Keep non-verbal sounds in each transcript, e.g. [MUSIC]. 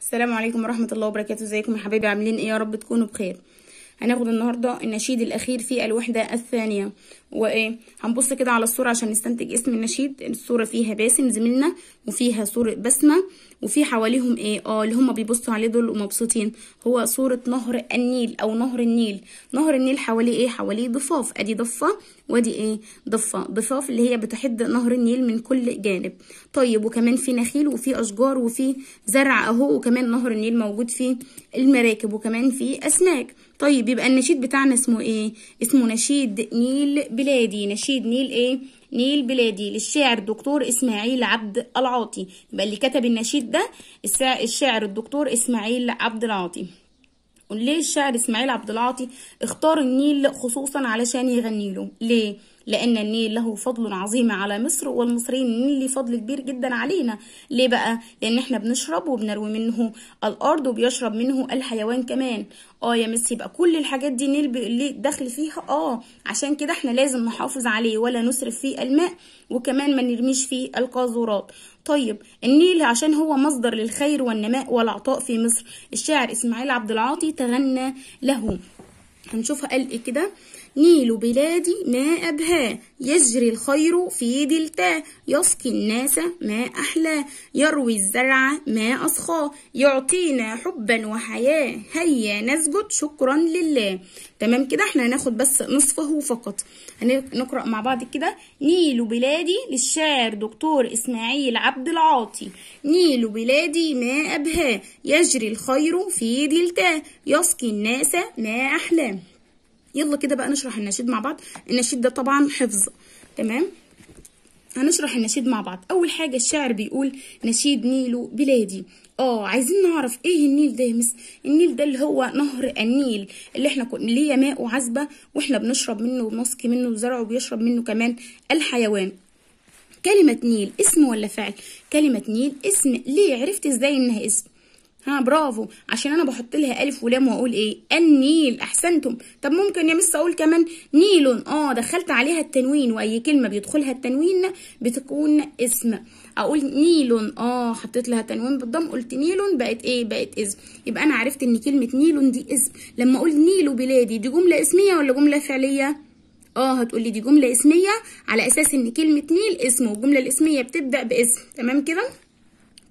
السلام عليكم ورحمه الله وبركاته ازيكم يا حبايبي عاملين ايه يا رب تكونوا بخير هناخد النهاردة النشيد الأخير في الوحدة الثانية وإيه هنبص كده على الصورة عشان نستنتج اسم النشيد الصورة فيها باسم زميلنا وفيها صورة بسمة وفي حواليهم إيه آه اللي هما بيبصوا عليه دول ومبسوطين هو صورة نهر النيل أو نهر النيل نهر النيل حواليه إيه حواليه ضفاف أدي ضفة وأدي إيه ضفة ضفاف اللي هي بتحد نهر النيل من كل جانب طيب وكمان في نخيل وفي أشجار وفي زرع أهو وكمان نهر النيل موجود فيه المراكب وكمان في أسماك طيب يبقى النشيد بتاعنا اسمه ايه اسمه نشيد نيل بلادي نشيد نيل ايه نيل بلادي للشاعر الدكتور اسماعيل عبد العاطي يبقى اللي كتب النشيد ده الشاعر الدكتور اسماعيل عبد العاطي ليه الشاعر اسماعيل عبد العاطي اختار النيل خصوصا علشان يغني له ليه لأن النيل له فضل عظيم على مصر والمصريين النيل ليه فضل كبير جدا علينا ليه بقى؟ لأن احنا بنشرب وبنروي منه الأرض وبيشرب منه الحيوان كمان اه يا مس يبقى كل الحاجات دي النيل ليه دخل فيها اه عشان كده احنا لازم نحافظ عليه ولا نسرف فيه الماء وكمان ما نرميش فيه القاذورات طيب النيل عشان هو مصدر للخير والنماء والعطاء في مصر الشاعر اسماعيل عبد العاطي تغنى له هنشوفها قال ايه كده نيل بلادي ما أبهاه يجري الخير في دلتا يسقي الناس ما أحلى يروي الزرع ما أسخاه يعطينا حبا وحياة هيا نسجد شكرا لله تمام كده احنا هناخد بس نصفه فقط هنقرأ مع بعض كده نيل بلادي للشاعر دكتور إسماعيل عبد العاطي نيل بلادي ما أبهاه يجري الخير في دلتا يسقي الناس ما أحلاه يلا كده بقى نشرح النشيد مع بعض النشيد ده طبعا حفظ تمام هنشرح النشيد مع بعض اول حاجه الشاعر بيقول نشيد نيلو بلادي اه عايزين نعرف ايه النيل ده يا مس النيل ده اللي هو نهر النيل اللي احنا كنا ليه ماء وعذبه واحنا بنشرب منه وبنسقي منه وزرع وبيشرب منه كمان الحيوان كلمة نيل اسم ولا فعل؟ كلمة نيل اسم ليه عرفت ازاي انها اسم؟ ها برافو عشان انا بحط لها الف ولام واقول ايه النيل احسنتم طب ممكن يا مس اقول كمان نيل اه دخلت عليها التنوين واي كلمه بيدخلها التنوين بتكون اسم اقول نيل اه حطيت لها تنوين بالضم قلت نيل بقت ايه بقت اسم يبقى انا عرفت ان كلمه نيل دي اسم لما اقول نيل بلادي دي جمله اسميه ولا جمله فعليه اه هتقولي دي جمله اسميه على اساس ان كلمه نيل اسم والجمله الاسميه بتبدا باسم تمام كده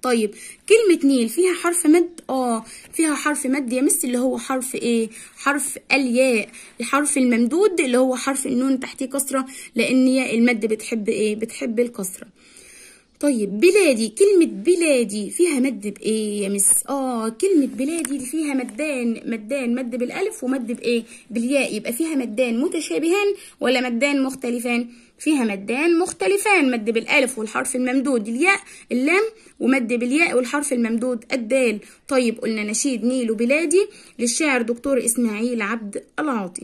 طيب كلمة نيل فيها حرف مد اه فيها حرف مد يا مس اللي هو حرف ايه حرف الياء الحرف الممدود اللي هو حرف النون تحتيه كسرة لان ياء المد بتحب ايه بتحب الكسرة طيب بلادي كلمة بلادي فيها مد بإيه يا مس؟ آه كلمة بلادي اللي فيها مدان مدان مد بالألف ومد بإيه؟ بالياء يبقى فيها مدان متشابهان ولا مدان مختلفان؟ فيها مدان مختلفان مد بالألف والحرف الممدود الياء اللام ومد بالياء والحرف الممدود الدال طيب قلنا نشيد نيل وبلادي للشاعر دكتور إسماعيل عبد العاطي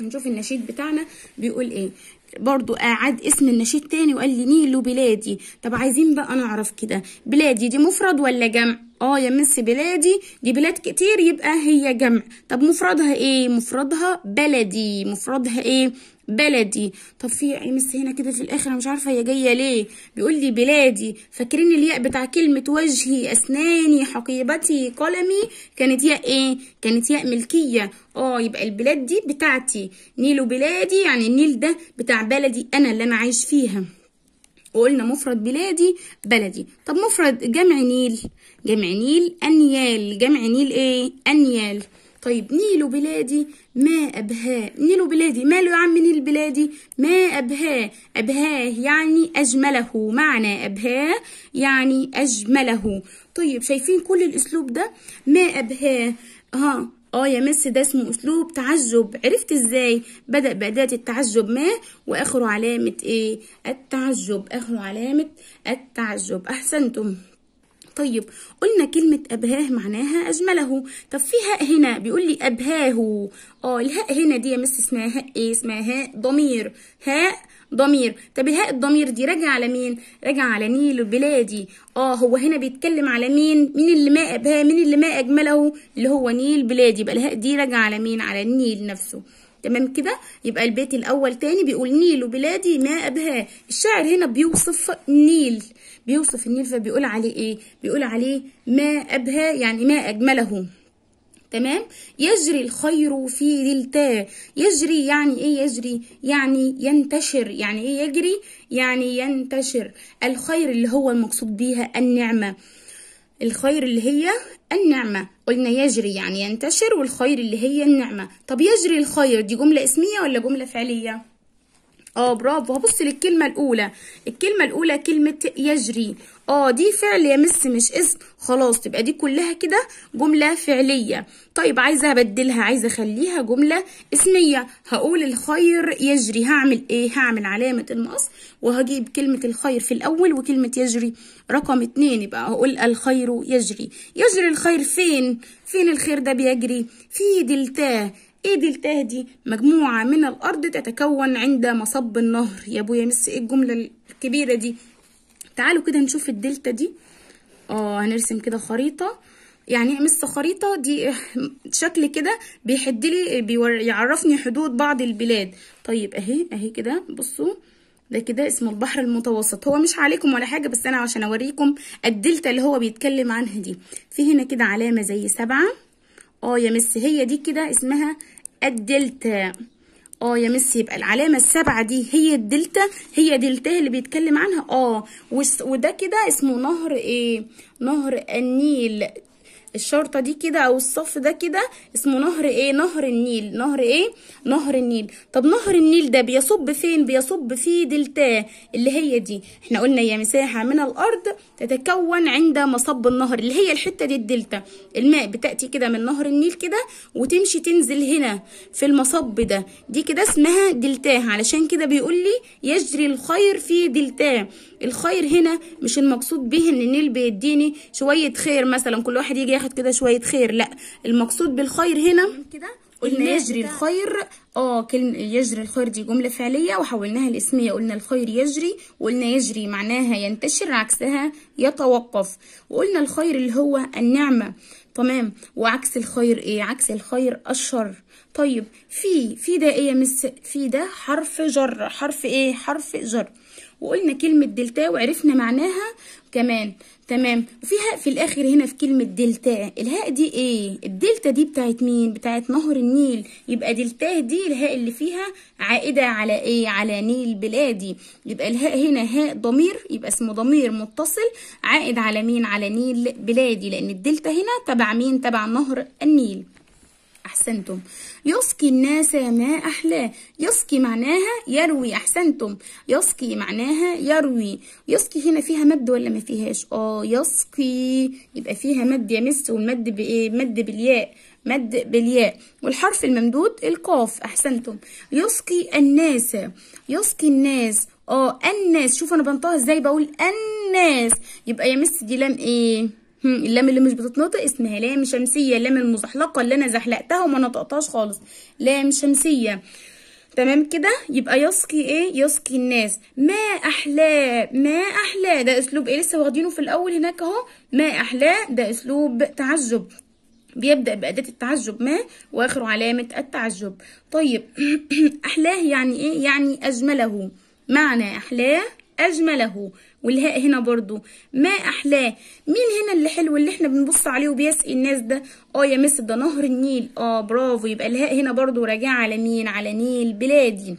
نشوف النشيد بتاعنا بيقول إيه برضو قعد اسم النشيد تاني وقال لي نيلو بلادي طب عايزين بقى نعرف كده بلادي دي مفرد ولا جمع اه يا مس بلادي دي بلاد كتير يبقى هي جمع طب مفردها ايه مفردها بلدي مفردها ايه بلدي طب في يا مس هنا كده في الاخر انا مش عارفه هي جايه ليه بيقول لي بلادي فاكرين الياء بتاع كلمه وجهي اسناني حقيبتي قلمي كانت ياء ايه كانت ياء ملكيه اه يبقى البلاد دي بتاعتي نيل بلادي يعني النيل ده بتاع بلدي انا اللي انا عايش فيها وقلنا مفرد بلادي بلدي طب مفرد جمع نيل جمع نيل أنيال جمع نيل إيه أنيال طيب نيل بلادي ما أبهى نيل بلادي ماله يا عم نيل بلادي ما أبهى أبهاه يعني أجمله معنى أبهاه يعني أجمله طيب شايفين كل الأسلوب ده ما أبهاه ها اه يا مس ده اسمه اسلوب تعجب عرفت ازاي بدا باداه التعجب ما واخره علامه ايه التعجب اخره علامه التعجب احسنتم طيب قلنا كلمة أبهاه معناها أجمله طب في هاء هنا بيقول لي أبهاه اه الهاء هنا دي يا مس اسمها هاء ايه اسمها هاء ضمير هاء ضمير طب الهاء الضمير دي راجع على مين راجع على نيل بلادي اه هو هنا بيتكلم على مين مين اللي ما أبهاه مين اللي ما أجمله اللي هو نيل بلادي يبقى الهاء دي راجع على مين على النيل نفسه تمام كده يبقى البيت الاول تاني بيقول نيل بلادي ما ابها الشاعر هنا بيوصف نيل بيوصف النيل فبيقول عليه ايه بيقول عليه ما ابها يعني ما اجمله تمام يجري الخير في دلتا يجري يعني ايه يجري يعني ينتشر يعني ايه يجري يعني ينتشر الخير اللي هو المقصود بيها النعمه الخير اللي هي النعمة قلنا يجري يعني ينتشر والخير اللي هي النعمة طب يجري الخير دي جملة اسمية ولا جملة فعلية اه برافو هبص للكلمه الاولى الكلمه الاولى كلمه يجري اه دي فعل يا مس مش اسم خلاص تبقى دي كلها كده جمله فعليه طيب عايزه ابدلها عايزه اخليها جمله اسميه هقول الخير يجري هعمل ايه هعمل علامه المقص وهجيب كلمه الخير في الاول وكلمه يجري رقم اتنين يبقى هقول الخير يجري يجري الخير فين فين الخير ده بيجري في دلتاه ايدي دي مجموعة من الأرض تتكون عند مصب النهر يا ابويا مس ايه الجملة الكبيرة دي تعالوا كده نشوف الدلتا دي اه هنرسم كده خريطة يعني إيه مس خريطة دي [LAUGHS] شكل كده بيحد لي بيعرفني حدود بعض البلاد طيب اهي اهي كده بصوا ده كده اسمه البحر المتوسط هو مش عليكم ولا حاجة بس انا عشان اوريكم الدلتا اللي هو بيتكلم عنها دي في هنا كده علامة زي سبعة اه يا مس هي دي كده اسمها الدلتا اه يا مس يبقى العلامه السبعه دي هي الدلتا هي دلتا اللي بيتكلم عنها اه وده كده اسمه نهر ايه نهر النيل الشرطة دي كده او الصف ده كده اسمه نهر ايه نهر النيل نهر ايه نهر النيل طب نهر النيل ده بيصب فين بيصب في دلتاه اللي هي دي احنا قلنا هي مساحة من الارض تتكون عند مصب النهر اللي هي الحتة دي الدلتا الماء بتأتي كده من نهر النيل كده وتمشي تنزل هنا في المصب ده دي كده اسمها دلتاه علشان كده بيقول لي يجري الخير في دلتاه الخير هنا مش المقصود به ان النيل بيديني شوية خير مثلا كل واحد يجي ياخد كده شويه خير لا المقصود بالخير هنا كده قلنا يجري الخير اه كلمة يجري الخير دي جملة فعلية وحولناها لاسمية قلنا الخير يجري وقلنا يجري معناها ينتشر عكسها يتوقف وقلنا الخير اللي هو النعمة تمام وعكس الخير ايه عكس الخير الشر طيب في في ده ايه يا مس في ده حرف جر حرف ايه حرف جر وقلنا كلمة دلتا وعرفنا معناها كمان تمام وفيها في الاخر هنا في كلمة دلتا الهاء دي ايه الدلتا دي بتاعت مين بتاعت نهر النيل يبقى دلتا دي الهاء اللي فيها عائدة على ايه على نيل بلادي يبقى الهاء هنا هاء ضمير يبقى اسمه ضمير متصل عائد على مين على نيل بلادي لان الدلتا هنا تبع مين تبع نهر النيل أحسنتم يسقي الناس ما أحلاه يسقي معناها يروي أحسنتم يسقي معناها يروي يسقي هنا فيها مد ولا ما فيهاش آه يسقي يبقى فيها مد يمس والمد بإيه مد بالياء مد بالياء والحرف الممدود القاف أحسنتم يسقي الناس يسقي الناس اه الناس شوف انا بنطقها ازاي بقول الناس يبقى يمس دي لام ايه اللام اللي مش بتتنطق اسمها لام شمسيه اللام المزحلقه اللي انا زحلقتها وما نطقتهاش خالص لام شمسيه تمام كده يبقى يسقي ايه يسقي الناس ما احلاه ما احلاه ده اسلوب ايه لسه واخدينه في الاول هناك اهو ما احلاه ده اسلوب تعجب بيبدأ بأداة التعجب ما وآخره علامة التعجب طيب [CLEARS THROAT] أحلاه يعني إيه؟ يعني أجمله معنى أحلاه أجمله والهاء هنا برضو ما احلاه مين هنا اللي حلو اللي احنا بنبص عليه وبيسقي الناس ده اه يا مس ده نهر النيل اه برافو يبقى الهاء هنا برضو راجعه على مين على نيل بلادي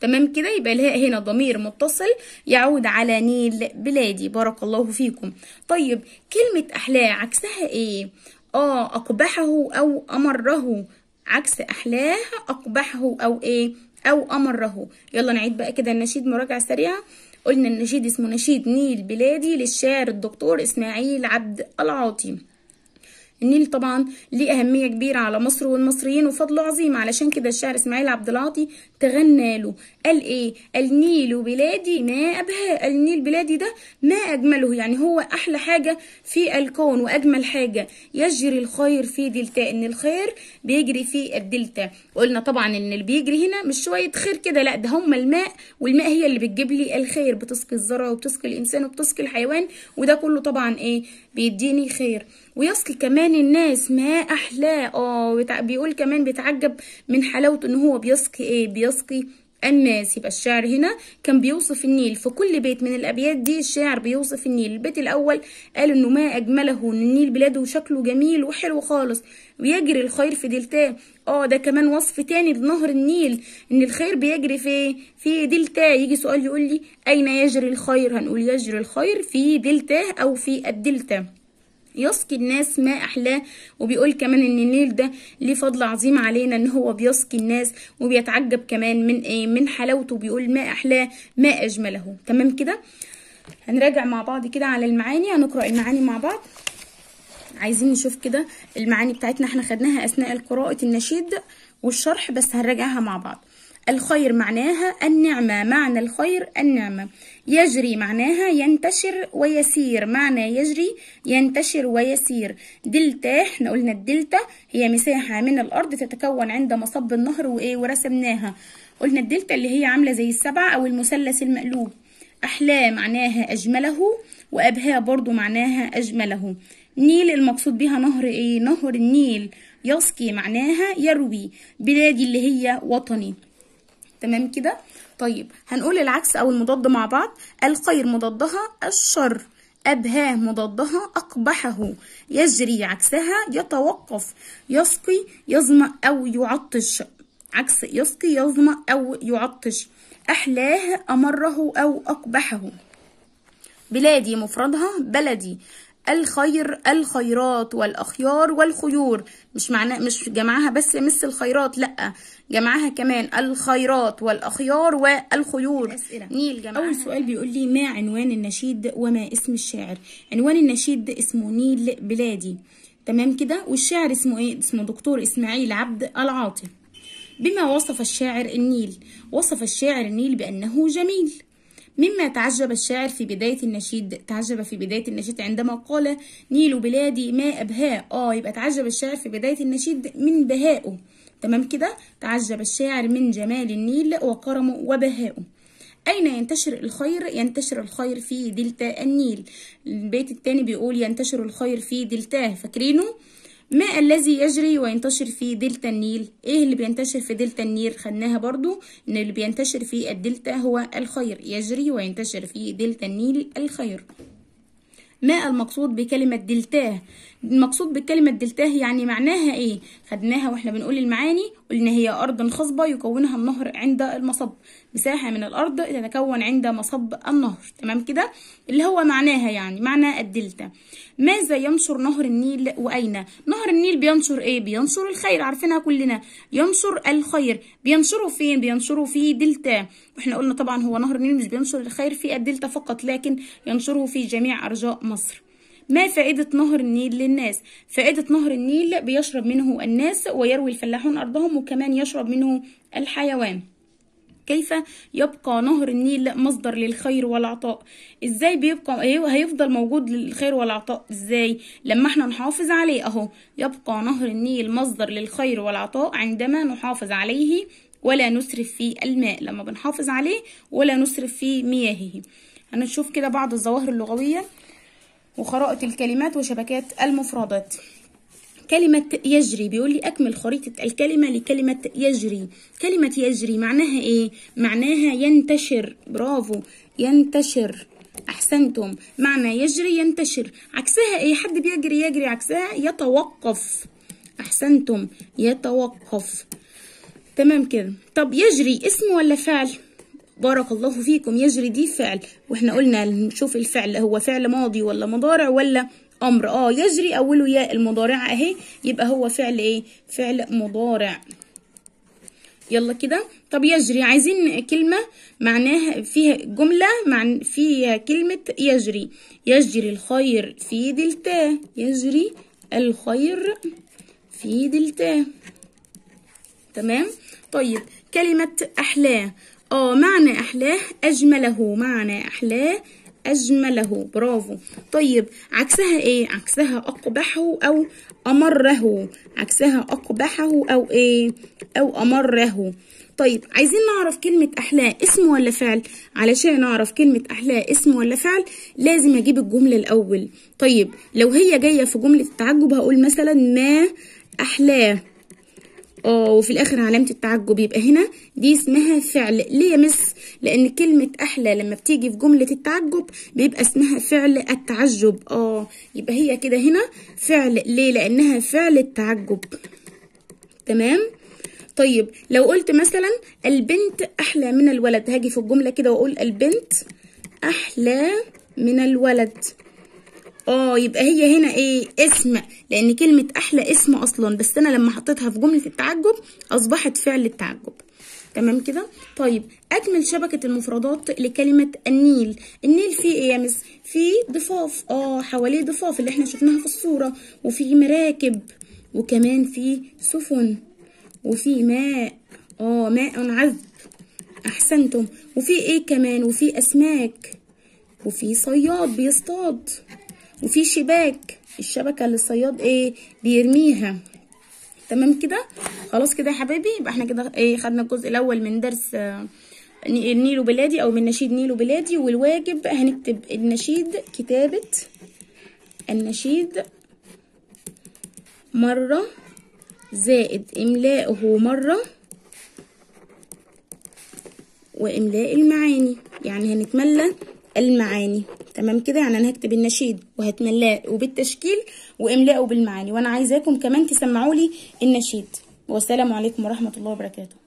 تمام كده يبقى الهاء هنا ضمير متصل يعود على نيل بلادي بارك الله فيكم طيب كلمة أحلاه عكسها إيه؟ آه أقبحه أو أمره عكس أحلاه أقبحه أو إيه؟ أو أمره يلا نعيد بقى كده النشيد مراجعة سريعة قلنا النشيد اسمه نشيد نيل بلادي للشاعر الدكتور إسماعيل عبد العاطي النيل طبعا ليه اهميه كبيره على مصر والمصريين وفضله عظيم علشان كده الشاعر اسماعيل عبد العاطي تغنى له قال ايه النيل بلادي ما ابهى النيل بلادي ده ما اجمله يعني هو احلى حاجه في الكون واجمل حاجه يجري الخير في دلتا ان الخير بيجري في الدلتا قلنا طبعا ان اللي بيجري هنا مش شويه خير كده لا ده هم الماء والماء هي اللي بتجيب لي الخير بتسقي الزرع وبتسقي الانسان وبتسقي الحيوان وده كله طبعا ايه بيديني خير ويصل كمان الناس ما أحلاه اه بيقول كمان بيتعجب من حلاوته إن هو بيسقي إيه بيسقي الناس يبقى الشعر هنا كان بيوصف النيل في كل بيت من الابيات دي الشاعر بيوصف النيل البيت الاول قال انه ما اجمله ان النيل بلاده شكله جميل وحلو خالص ويجري الخير في دلتاه اه ده كمان وصف تاني لنهر النيل ان الخير بيجري في في دلتاه يجي سؤال يقول لي اين يجري الخير هنقول يجري الخير في دلتاه او في الدلتا يسقي الناس ما احلاه وبيقول كمان ان النيل ده ليه فضل عظيم علينا ان هو بيسقي الناس وبيتعجب كمان من ايه من حلاوته بيقول ما احلاه ما اجمله تمام كده هنراجع مع بعض كده على المعاني هنقرا المعاني مع بعض عايزين نشوف كده المعاني بتاعتنا احنا خدناها اثناء قراءه النشيد والشرح بس هنراجعها مع بعض الخير معناها النعمة معنى الخير النعمة يجري معناها ينتشر ويسير معنى يجري ينتشر ويسير دلتا احنا قلنا الدلتا هي مساحة من الأرض تتكون عند مصب النهر وإيه ورسمناها قلنا الدلتا اللي هي عاملة زي السبعة أو المثلث المقلوب أحلى معناها أجمله وأبهى برضو معناها أجمله نيل المقصود بها نهر إيه نهر النيل يسقي معناها يروي بلادي اللي هي وطني تمام كده طيب هنقول العكس او المضاد مع بعض الخير مضادها الشر أبهاه مضادها أقبحه يجري عكسها يتوقف يسقي يظمأ أو يعطش عكس يسقي يظمأ أو يعطش أحلاه أمره أو أقبحه بلادي مفردها بلدي الخير الخيرات والأخيار والخيور مش معناه مش جمعها بس مس الخيرات لأ جمعها كمان الخيرات والأخيار والخيور أسئلة. نيل جمعها أول سؤال بيقول لي ما عنوان النشيد وما اسم الشاعر عنوان النشيد اسمه نيل بلادي تمام كده والشاعر اسمه ايه اسمه دكتور اسماعيل عبد العاطي بما وصف الشاعر النيل وصف الشاعر النيل بأنه جميل مما تعجب الشاعر في بداية النشيد تعجب في بداية النشيد عندما قال نيل بلادي ما بهاء آه يبقى تعجب الشاعر في بداية النشيد من بهائه تمام كده تعجب الشاعر من جمال النيل وكرمه وبهائه أين ينتشر الخير؟ ينتشر الخير في دلتا النيل البيت التاني بيقول ينتشر الخير في دلتاه فاكرينه؟ ما الذي يجري وينتشر في دلتا النيل ايه اللي بينتشر في دلتا النيل خدناها برضو ان اللي بينتشر في الدلتا هو الخير يجري وينتشر في دلتا النيل الخير ما المقصود بكلمة دلتاه المقصود بالكلمة هي يعني معناها ايه خدناها واحنا بنقول المعاني قلنا هي أرض خصبة يكونها النهر عند المصب مساحة من الأرض تتكون عند مصب النهر تمام كده اللي هو معناها يعني معنى الدلتا ماذا ينشر نهر النيل وأين نهر النيل بينشر ايه بينشر الخير عارفينها كلنا ينشر الخير بينشره فين بينشره في دلتا واحنا قلنا طبعا هو نهر النيل مش بينشر الخير في الدلتا فقط لكن ينشره في جميع أرجاء مصر ما فائدة نهر النيل للناس فائدة نهر النيل بيشرب منه الناس ويروي الفلاحون أرضهم وكمان يشرب منه الحيوان كيف يبقى نهر النيل مصدر للخير والعطاء ازاي بيبقى ايه هيفضل موجود للخير والعطاء ازاي لما احنا نحافظ عليه اهو يبقى نهر النيل مصدر للخير والعطاء عندما نحافظ عليه ولا نسرف في الماء لما بنحافظ عليه ولا نسرف في مياهه هنشوف كده بعض الظواهر اللغويه وخرائط الكلمات وشبكات المفردات كلمة يجري بيقول لي أكمل خريطة الكلمة لكلمة يجري كلمة يجري معناها إيه؟ معناها ينتشر برافو ينتشر أحسنتم معنى يجري ينتشر عكسها إيه؟ حد بيجري يجري عكسها يتوقف أحسنتم يتوقف تمام كده طب يجري اسم ولا فعل؟ بارك الله فيكم يجري دي فعل واحنا قلنا نشوف الفعل هو فعل ماضي ولا مضارع ولا امر اه يجري اوله ياء المضارعه اهي يبقى هو فعل ايه فعل مضارع يلا كده طب يجري عايزين كلمة معناها فيها جملة معن فيها كلمة يجري يجري الخير في دلتا يجري الخير في دلتا تمام طيب كلمة أحلاه اه معنى أحلاه أجمله معنى أحلاه أجمله برافو طيب عكسها إيه؟ عكسها أقبحه أو أمره عكسها أقبحه أو إيه؟ أو أمره طيب عايزين نعرف كلمة أحلاه اسم ولا فعل؟ علشان نعرف كلمة أحلاه اسم ولا فعل لازم أجيب الجملة الأول طيب لو هي جاية في جملة التعجب هقول مثلا ما أحلاه اه وفي الاخر علامة التعجب يبقى هنا دي اسمها فعل ليه يا مس لان كلمة احلى لما بتيجي في جملة التعجب بيبقى اسمها فعل التعجب اه يبقى هي كده هنا فعل ليه لانها فعل التعجب تمام طيب لو قلت مثلا البنت احلى من الولد هاجي في الجملة كده واقول البنت احلى من الولد اه يبقى هي هنا ايه اسم لان كلمه احلى اسم اصلا بس انا لما حطيتها في جمله التعجب اصبحت فعل التعجب تمام كده طيب اكمل شبكه المفردات لكلمه النيل النيل فيه ايه يا مس فيه ضفاف اه حواليه ضفاف اللي احنا شفناها في الصوره وفيه مراكب وكمان فيه سفن وفيه ماء اه ماء عذب احسنتم وفي ايه كمان وفي اسماك وفي صياد بيصطاد وفي شباك الشبكه اللي الصياد ايه بيرميها تمام كده خلاص كده يا حبايبي يبقى احنا كده ايه خدنا الجزء الاول من درس آه، النيل نيلو بلادي او من نشيد نيلو بلادي والواجب هنكتب النشيد كتابه النشيد مره زائد املائه مره واملاء المعاني يعني هنتملى المعاني تمام كده يعني انا هكتب النشيد وهتملاه وبالتشكيل واملاءه بالمعاني وانا عايزاكم كمان تسمعوا لي النشيد والسلام عليكم ورحمه الله وبركاته